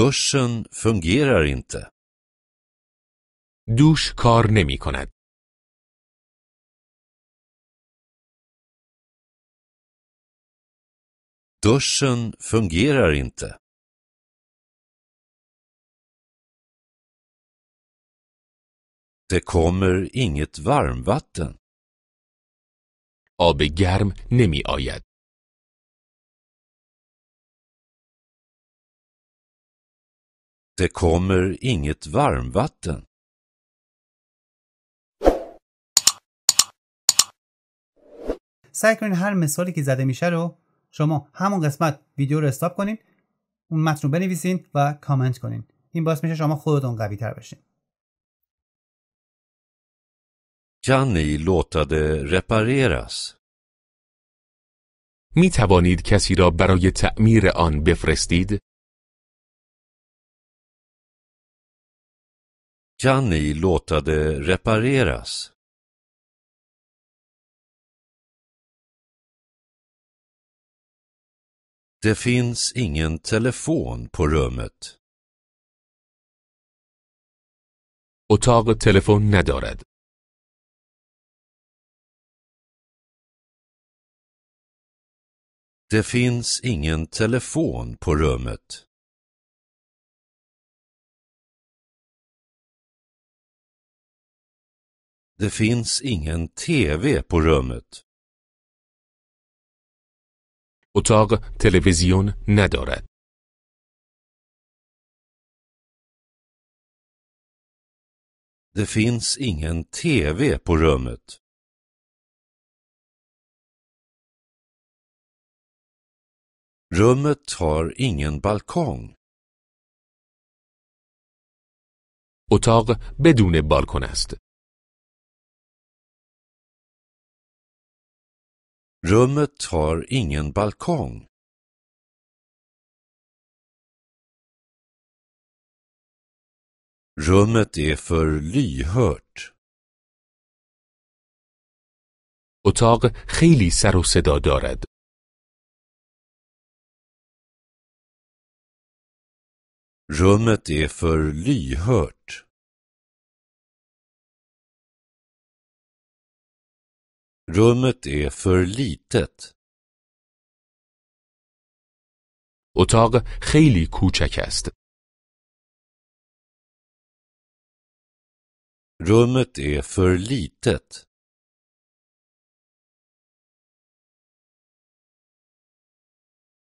Duschen fungerar inte. دوش کار نمی کند. Duschen fungerar inte. Det kommer inget varmvatten. Abe garm nemi آید. Det kommer inget varmvatten. سعی کنین هر مثالی که زده میشه رو شما همون قسمت ویدیو رو استاپ کنین اون متن رو بنویسین و کامنت کنین این باعث میشه شما خودتون قوی تر بشین جانی لوتاده می توانید کسی را برای تعمیر آن بفرستید؟ kan ni låta det repareras? Det finns ingen telefon på rummet. اتاق تلفن ندارد. Det finns ingen telefon på rummet. Det finns ingen TV på rummet. اتاق تلویزیون ندارد. Det finns ingen TV på rummet. Rummet har ingen balkong. اتاق بدون بالکن است. Rummet har ingen balkong. Rummet är för lyhört. اتاق خیلی سر و صدا دارد. Rummet är för lyhört. Rummet är för litet. اتاق خیلی کوچک است. Rummet är för litet.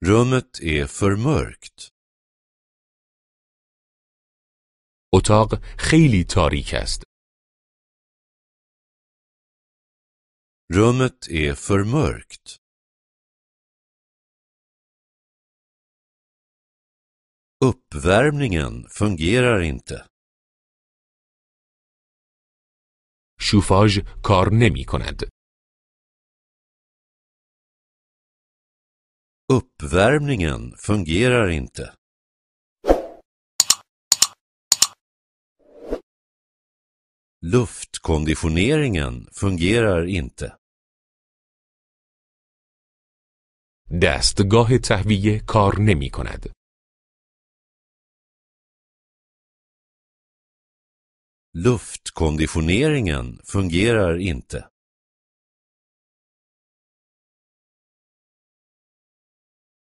Rummet är för mörkt. اتاق خیلی تاریک است. Rummet är för mörkt. Uppvärmningen fungerar inte. شوفاژ کار نمی Uppvärmningen fungerar inte. Luftkonditioneringen fungerar inte. دستگاه تهویه کار نمی کند. Luftkonditioneringen fungerar inte.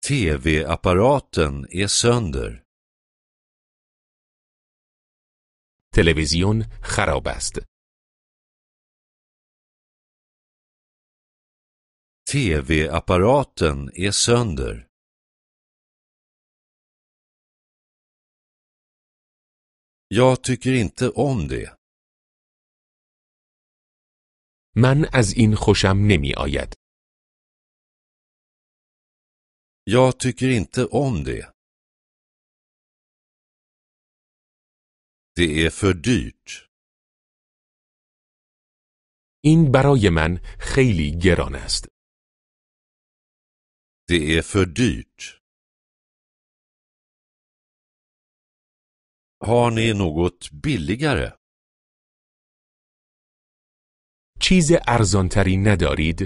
TV-apparaten är sönder. تلویزیون خراب است. TV-apparaten är sönder. Jag tycker inte om det. من از این خوشم نمی آید. Jag tycker inte om det. Det är för dyrt. این برای من خیلی گران است. Det är för dyrt. Har ni något billigare? چیز ارزانتری ندارید؟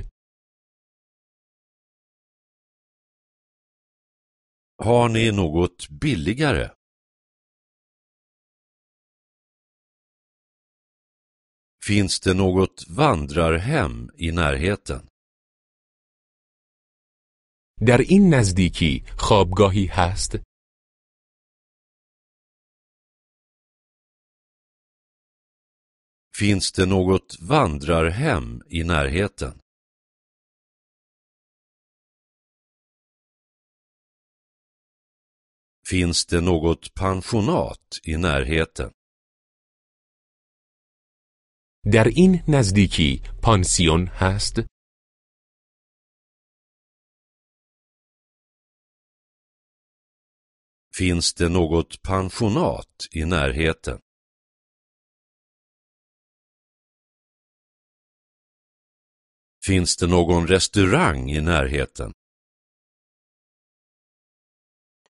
Har ni något billigare? Finns det något vandrarhem i närheten? در این نزدیکی خوابگاهی هست؟ Finns det något vandrarhem i närheten? Finns det något pensionat i närheten? Där in نزدیکی pension hast? Finns det något pensionat i närheten? Finns det någon restaurang i närheten?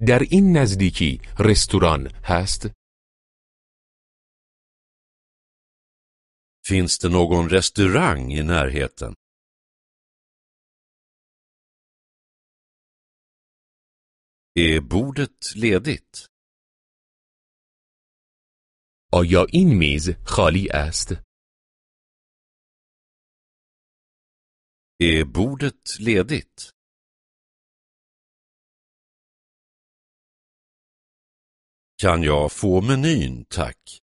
در این نزدیکی رستوران Finns det någon restaurang i närheten? Är bordet ledigt? آیا این میز خالی است؟ Är bordet ledigt? Kan jag få menyn, tack?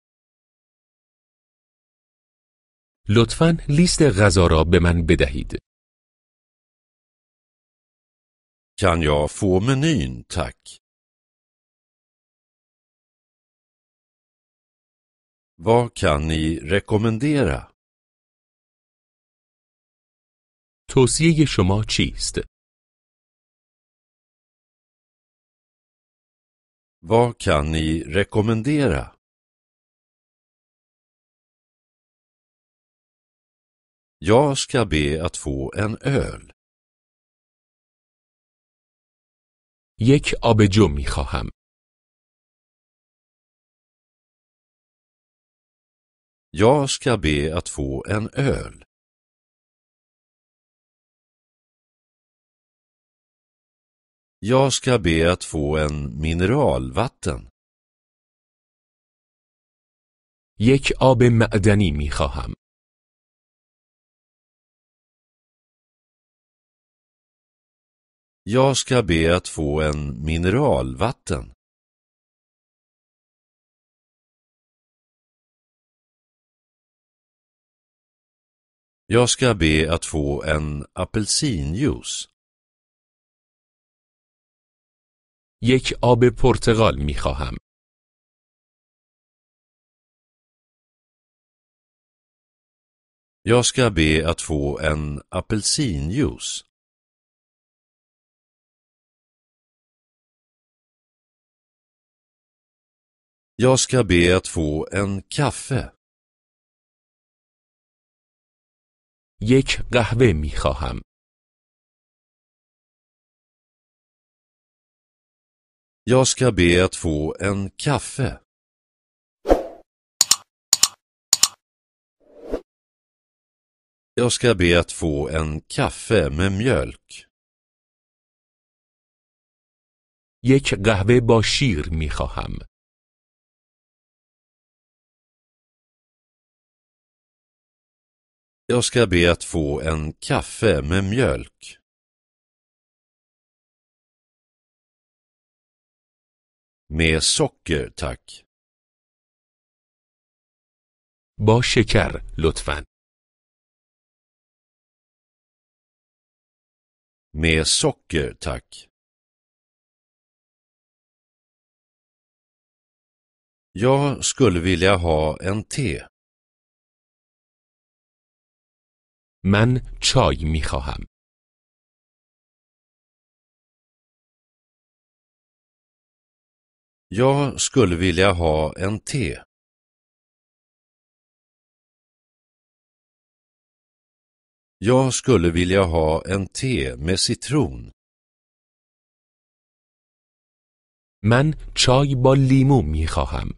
لطفاً لیست غذا را به من بدهید. Kan jag få menyn, tack? Vad kan ni rekommendera? توصیه شما چیست؟ Vad kan ni rekommendera? Jag ska be att få en öl. یک آبجو می خواهم. Jag ska be att få en öl. Jag ska be att få en mineralvatten. یک آب معدنی می خواهم. Jag ska be att få en mineralvatten. Jag ska be att få en apelsinjuice. یک آب پرتقال می Jag ska be att få en apelsinjuice. Jag ska be att få en kaffe. یک قهوه می خواهم. Jag ska be att få en kaffe. Jag ska be att få en kaffe med mjölk. یک قهوه با شیر می خواهم. Jag ska be att få en kaffe med mjölk. Med socker, tack. با شکر لطفا Med socker, tack. Jag skulle vilja ha en te. من چای می خواهم. Jag skulle vilja ha en te. Jag skulle vilja ha en te med citron. من چای با لیمو می خواهم.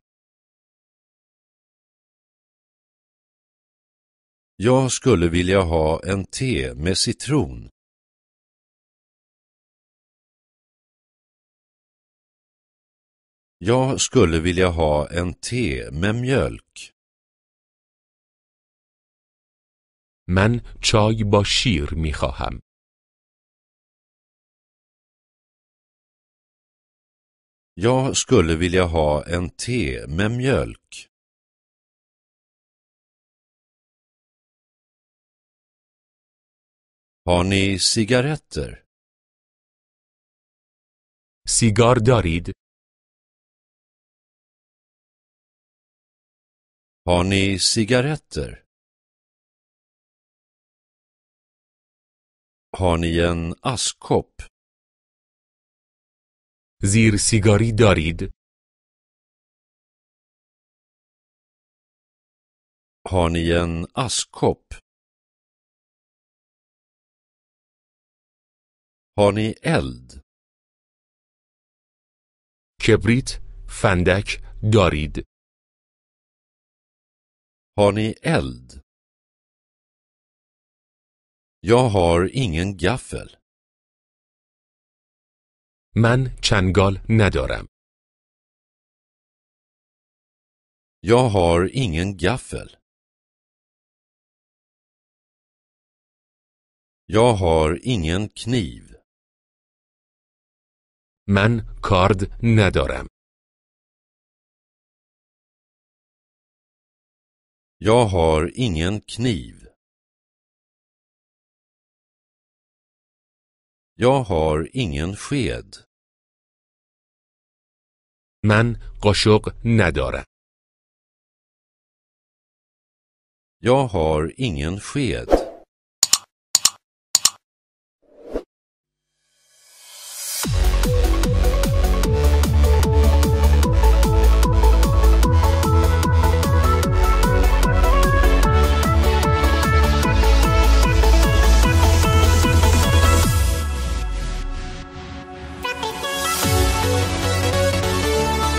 Jag skulle vilja ha en te med citron. Jag skulle vilja ha en te med mjölk. من چای با شیر می Jag skulle vilja ha en te med mjölk. Har ni cigaretter? Cigar-darid Har ni cigaretter? Har ni en askkopp? Zir سیگاری darid Har ni en askkopp? Har ni eld? کبریت فندک دارید Har ni eld? Jag har ingen gaffel. من چنگال ندارم. Jag har ingen gaffel. Jag har ingen kniv. من کارد ندارم. Jag har ingen kniv. Jag har ingen sked. من قاشق ندارم. Jag har ingen sked.